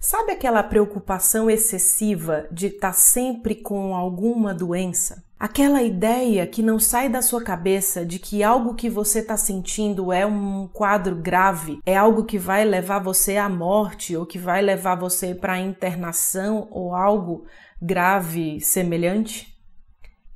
Sabe aquela preocupação excessiva de estar tá sempre com alguma doença? Aquela ideia que não sai da sua cabeça de que algo que você está sentindo é um quadro grave, é algo que vai levar você à morte ou que vai levar você para internação ou algo grave semelhante?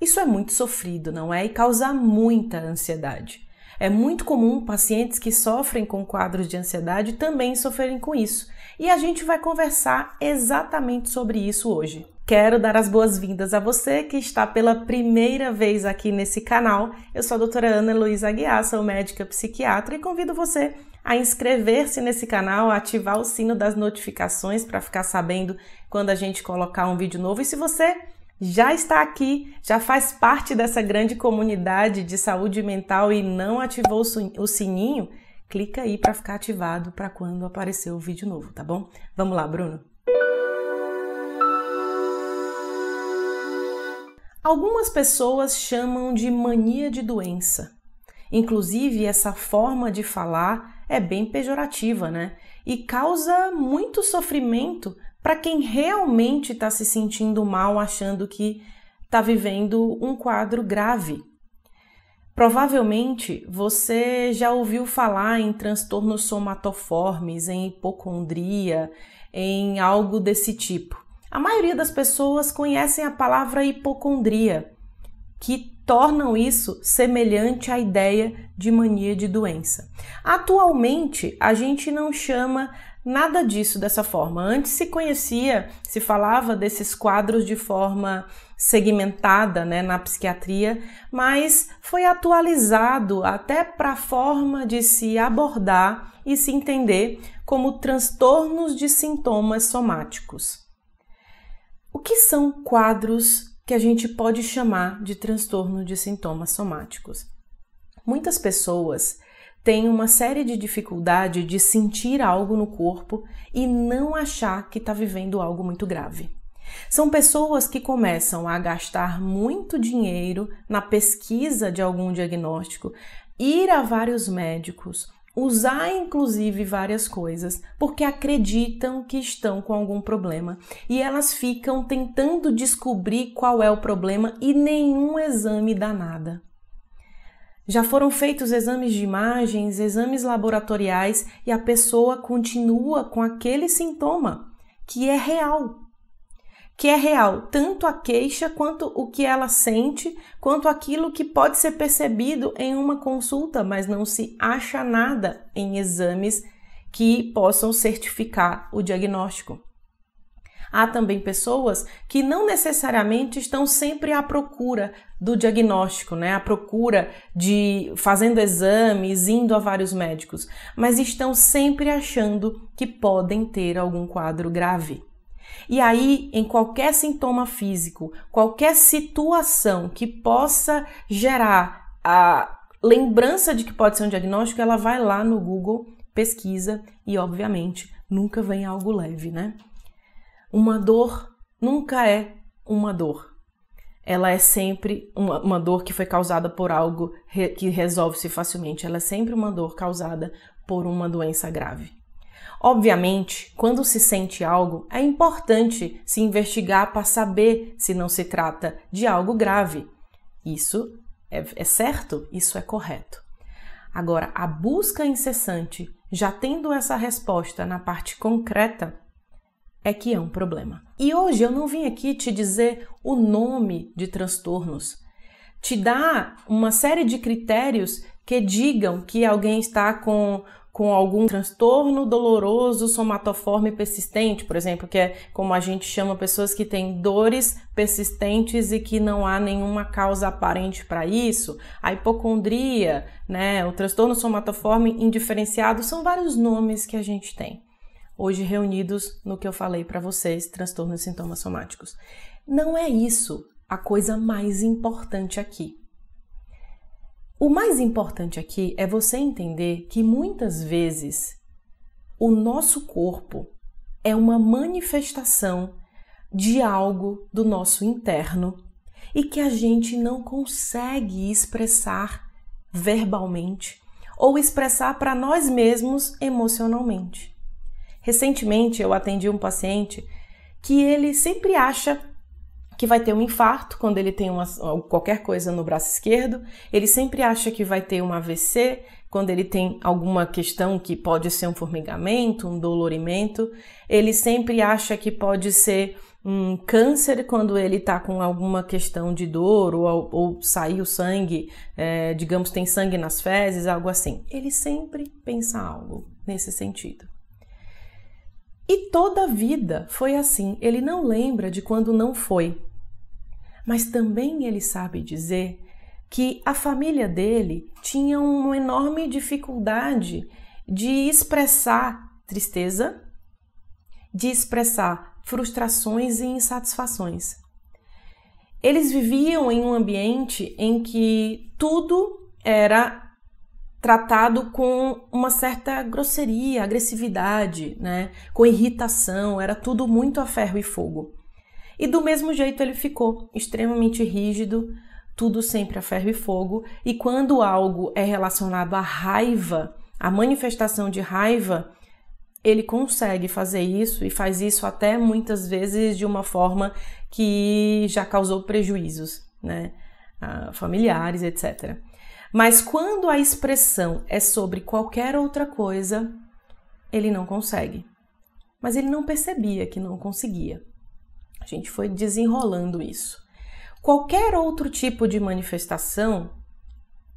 Isso é muito sofrido, não é? E causa muita ansiedade. É muito comum pacientes que sofrem com quadros de ansiedade também sofrerem com isso. E a gente vai conversar exatamente sobre isso hoje. Quero dar as boas-vindas a você que está pela primeira vez aqui nesse canal. Eu sou a doutora Ana Luísa Aguiar, sou médica psiquiatra e convido você a inscrever-se nesse canal, a ativar o sino das notificações para ficar sabendo quando a gente colocar um vídeo novo. E se você já está aqui, já faz parte dessa grande comunidade de saúde mental e não ativou o sininho, clica aí para ficar ativado para quando aparecer o vídeo novo, tá bom? Vamos lá, Bruno. Algumas pessoas chamam de mania de doença. Inclusive, essa forma de falar é bem pejorativa, né? E causa muito sofrimento para quem realmente está se sentindo mal, achando que está vivendo um quadro grave. Provavelmente você já ouviu falar em transtornos somatoformes, em hipocondria, em algo desse tipo. A maioria das pessoas conhecem a palavra hipocondria, que tornam isso semelhante à ideia de mania de doença. Atualmente, a gente não chama Nada disso dessa forma. Antes se conhecia, se falava desses quadros de forma segmentada né, na psiquiatria, mas foi atualizado até para a forma de se abordar e se entender como transtornos de sintomas somáticos. O que são quadros que a gente pode chamar de transtorno de sintomas somáticos? Muitas pessoas tem uma série de dificuldade de sentir algo no corpo e não achar que está vivendo algo muito grave. São pessoas que começam a gastar muito dinheiro na pesquisa de algum diagnóstico, ir a vários médicos, usar inclusive várias coisas, porque acreditam que estão com algum problema e elas ficam tentando descobrir qual é o problema e nenhum exame dá nada. Já foram feitos exames de imagens, exames laboratoriais e a pessoa continua com aquele sintoma que é real. Que é real, tanto a queixa quanto o que ela sente, quanto aquilo que pode ser percebido em uma consulta, mas não se acha nada em exames que possam certificar o diagnóstico. Há também pessoas que não necessariamente estão sempre à procura do diagnóstico, né? À procura de fazendo exames, indo a vários médicos, mas estão sempre achando que podem ter algum quadro grave. E aí, em qualquer sintoma físico, qualquer situação que possa gerar a lembrança de que pode ser um diagnóstico, ela vai lá no Google, pesquisa e, obviamente, nunca vem algo leve, né? Uma dor nunca é uma dor. Ela é sempre uma, uma dor que foi causada por algo re, que resolve-se facilmente. Ela é sempre uma dor causada por uma doença grave. Obviamente, quando se sente algo, é importante se investigar para saber se não se trata de algo grave. Isso é, é, certo, isso é correto. Agora, a busca incessante, já tendo essa resposta na parte concreta, é que é um problema. E hoje eu não vim aqui te dizer o nome de transtornos, te dar uma série de critérios que digam que alguém está com com algum transtorno doloroso somatoforme persistente, por exemplo, que é como a gente chama pessoas que têm dores persistentes e que não há nenhuma causa aparente para isso. A hipocondria, né, o transtorno somatoforme indiferenciado, são vários nomes que a gente tem hoje reunidos no que eu falei para vocês, transtornos e sintomas somáticos. Não é isso a coisa mais importante aqui. O mais importante aqui é você entender que muitas vezes o nosso corpo é uma manifestação de algo do nosso interno e que a gente não consegue expressar verbalmente ou expressar para nós mesmos emocionalmente. Recentemente eu atendi um paciente que ele sempre acha que vai ter um infarto quando ele tem uma, qualquer coisa no braço esquerdo, ele sempre acha que vai ter um AVC quando ele tem alguma questão que pode ser um formigamento, um dolorimento, ele sempre acha que pode ser um câncer quando ele está com alguma questão de dor ou, ou saiu sangue, é, digamos, tem sangue nas fezes, algo assim. Ele sempre pensa algo nesse sentido. E toda a vida foi assim. Ele não lembra de quando não foi. Mas também ele sabe dizer que a família dele tinha uma enorme dificuldade de expressar tristeza, de expressar frustrações e insatisfações. Eles viviam em um ambiente em que tudo era tratado com uma certa grosseria, agressividade, né? com irritação, era tudo muito a ferro e fogo. E do mesmo jeito ele ficou extremamente rígido, tudo sempre a ferro e fogo, e quando algo é relacionado à raiva, à manifestação de raiva, ele consegue fazer isso e faz isso até muitas vezes de uma forma que já causou prejuízos, né? Ah, familiares, etc. Mas quando a expressão é sobre qualquer outra coisa, ele não consegue. Mas ele não percebia que não conseguia. A gente foi desenrolando isso. Qualquer outro tipo de manifestação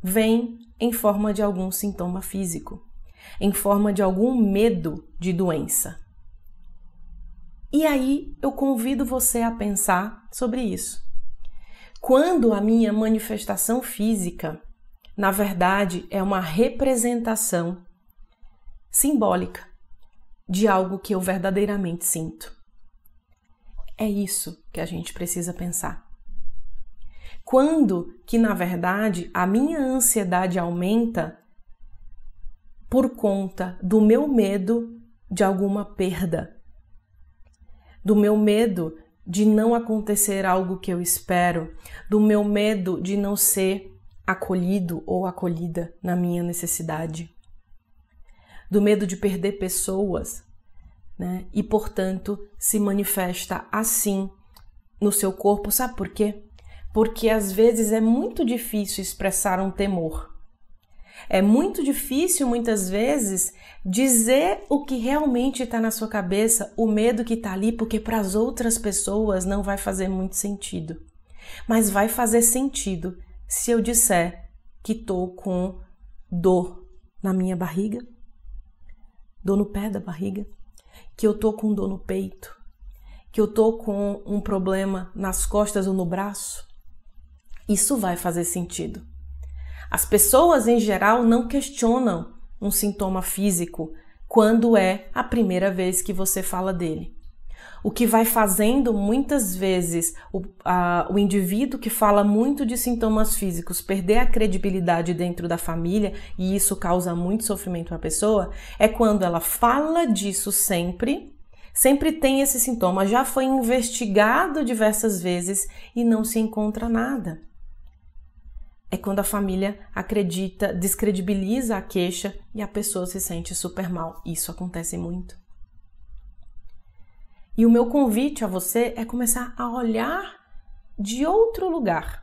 vem em forma de algum sintoma físico, em forma de algum medo de doença. E aí eu convido você a pensar sobre isso. Quando a minha manifestação física na verdade, é uma representação simbólica de algo que eu verdadeiramente sinto. É isso que a gente precisa pensar. Quando que, na verdade, a minha ansiedade aumenta por conta do meu medo de alguma perda, do meu medo de não acontecer algo que eu espero, do meu medo de não ser acolhido ou acolhida na minha necessidade, do medo de perder pessoas, né? E portanto se manifesta assim no seu corpo, sabe por quê? Porque às vezes é muito difícil expressar um temor. É muito difícil, muitas vezes, dizer o que realmente está na sua cabeça, o medo que está ali, porque para as outras pessoas não vai fazer muito sentido. Mas vai fazer sentido se eu disser que estou com dor na minha barriga, dor no pé da barriga, que eu estou com dor no peito, que eu estou com um problema nas costas ou no braço, isso vai fazer sentido. As pessoas em geral não questionam um sintoma físico quando é a primeira vez que você fala dele o que vai fazendo muitas vezes o, a, o indivíduo que fala muito de sintomas físicos perder a credibilidade dentro da família, e isso causa muito sofrimento à pessoa, é quando ela fala disso sempre, sempre tem esse sintoma, já foi investigado diversas vezes e não se encontra nada. É quando a família acredita, descredibiliza a queixa e a pessoa se sente super mal. Isso acontece muito. E o meu convite a você é começar a olhar de outro lugar.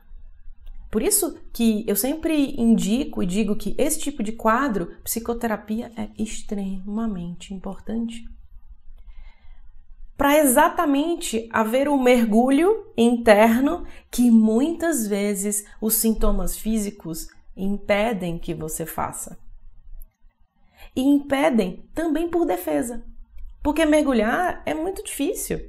Por isso que eu sempre indico e digo que esse tipo de quadro, psicoterapia, é extremamente importante. Para exatamente haver o um mergulho interno que muitas vezes os sintomas físicos impedem que você faça. E impedem também por defesa. Porque mergulhar é muito difícil.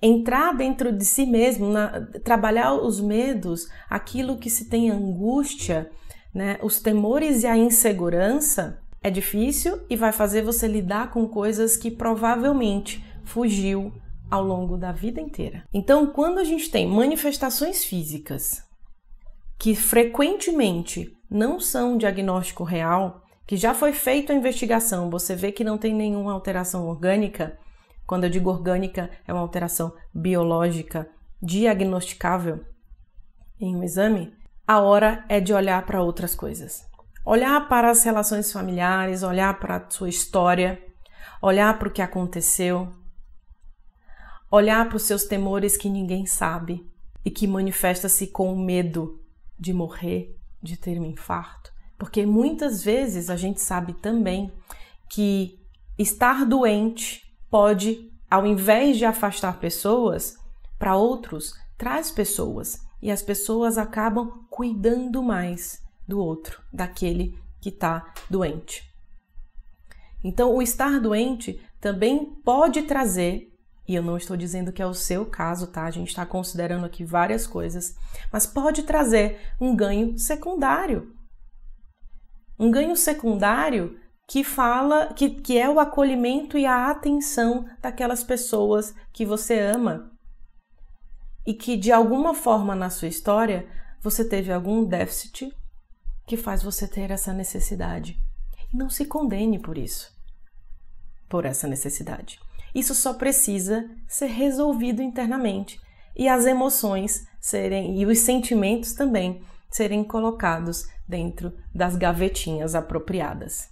Entrar dentro de si mesmo, na, trabalhar os medos, aquilo que se tem angústia, né, os temores e a insegurança, é difícil e vai fazer você lidar com coisas que provavelmente fugiu ao longo da vida inteira. Então, quando a gente tem manifestações físicas que frequentemente não são um diagnóstico real, que já foi feita a investigação, você vê que não tem nenhuma alteração orgânica, quando eu digo orgânica, é uma alteração biológica diagnosticável em um exame, a hora é de olhar para outras coisas. Olhar para as relações familiares, olhar para a sua história, olhar para o que aconteceu, olhar para os seus temores que ninguém sabe e que manifesta-se com o medo de morrer, de ter um infarto porque muitas vezes a gente sabe também que estar doente pode, ao invés de afastar pessoas, para outros traz pessoas e as pessoas acabam cuidando mais do outro, daquele que está doente. Então, o estar doente também pode trazer, e eu não estou dizendo que é o seu caso, tá? A gente está considerando aqui várias coisas, mas pode trazer um ganho secundário um ganho secundário que fala que, que é o acolhimento e a atenção daquelas pessoas que você ama e que de alguma forma na sua história você teve algum déficit que faz você ter essa necessidade. E não se condene por isso, por essa necessidade. Isso só precisa ser resolvido internamente e as emoções serem e os sentimentos também serem colocados dentro das gavetinhas apropriadas.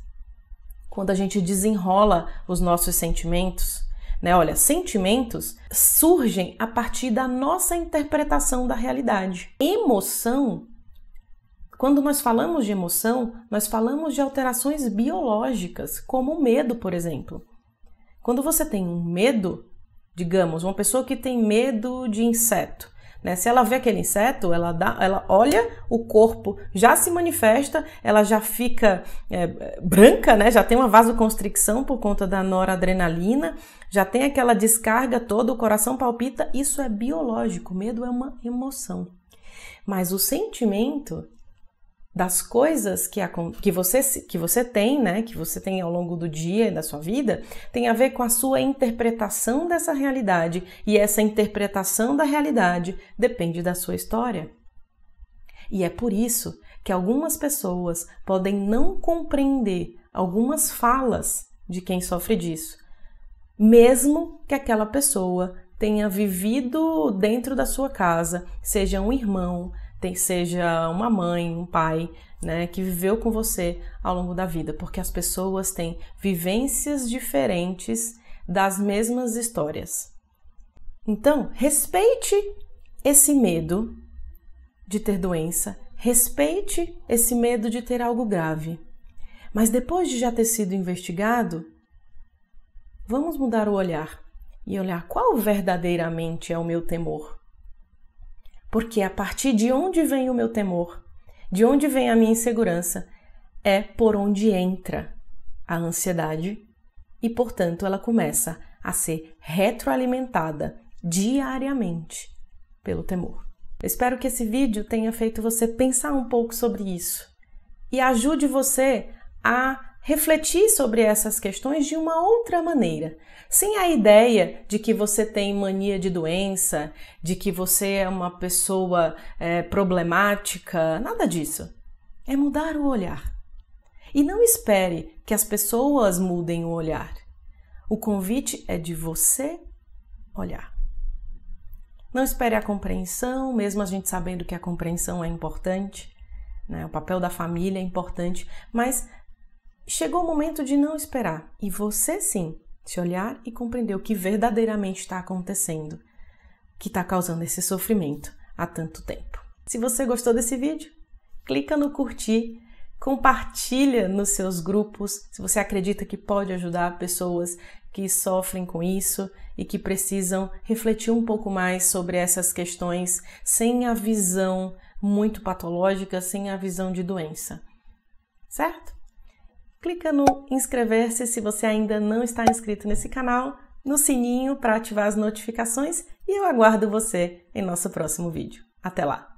Quando a gente desenrola os nossos sentimentos, né? Olha, sentimentos surgem a partir da nossa interpretação da realidade. Emoção, quando nós falamos de emoção, nós falamos de alterações biológicas, como o medo, por exemplo. Quando você tem um medo, digamos, uma pessoa que tem medo de inseto, né? Se ela vê aquele inseto, ela, dá, ela olha o corpo, já se manifesta, ela já fica é, branca, né? já tem uma vasoconstricção por conta da noradrenalina, já tem aquela descarga toda, o coração palpita. Isso é biológico, medo é uma emoção. Mas o sentimento das coisas que, a, que, você, que você tem, né, que você tem ao longo do dia e da sua vida, tem a ver com a sua interpretação dessa realidade, e essa interpretação da realidade depende da sua história. E é por isso que algumas pessoas podem não compreender algumas falas de quem sofre disso, mesmo que aquela pessoa tenha vivido dentro da sua casa, seja um irmão, tem, seja uma mãe, um pai, né, que viveu com você ao longo da vida, porque as pessoas têm vivências diferentes das mesmas histórias. Então, respeite esse medo de ter doença, respeite esse medo de ter algo grave. Mas depois de já ter sido investigado, vamos mudar o olhar e olhar qual verdadeiramente é o meu temor. Porque a partir de onde vem o meu temor, de onde vem a minha insegurança, é por onde entra a ansiedade e, portanto, ela começa a ser retroalimentada diariamente pelo temor. Eu espero que esse vídeo tenha feito você pensar um pouco sobre isso e ajude você a refletir sobre essas questões de uma outra maneira, sem a ideia de que você tem mania de doença, de que você é uma pessoa é, problemática, nada disso. É mudar o olhar. E não espere que as pessoas mudem o olhar. O convite é de você olhar. Não espere a compreensão, mesmo a gente sabendo que a compreensão é importante, né? o papel da família é importante, mas Chegou o momento de não esperar e você sim se olhar e compreender o que verdadeiramente está acontecendo, que está causando esse sofrimento há tanto tempo. Se você gostou desse vídeo, clica no curtir, compartilha nos seus grupos, se você acredita que pode ajudar pessoas que sofrem com isso e que precisam refletir um pouco mais sobre essas questões sem a visão muito patológica, sem a visão de doença. Certo? clica no inscrever-se se você ainda não está inscrito nesse canal, no sininho para ativar as notificações e eu aguardo você em nosso próximo vídeo. Até lá!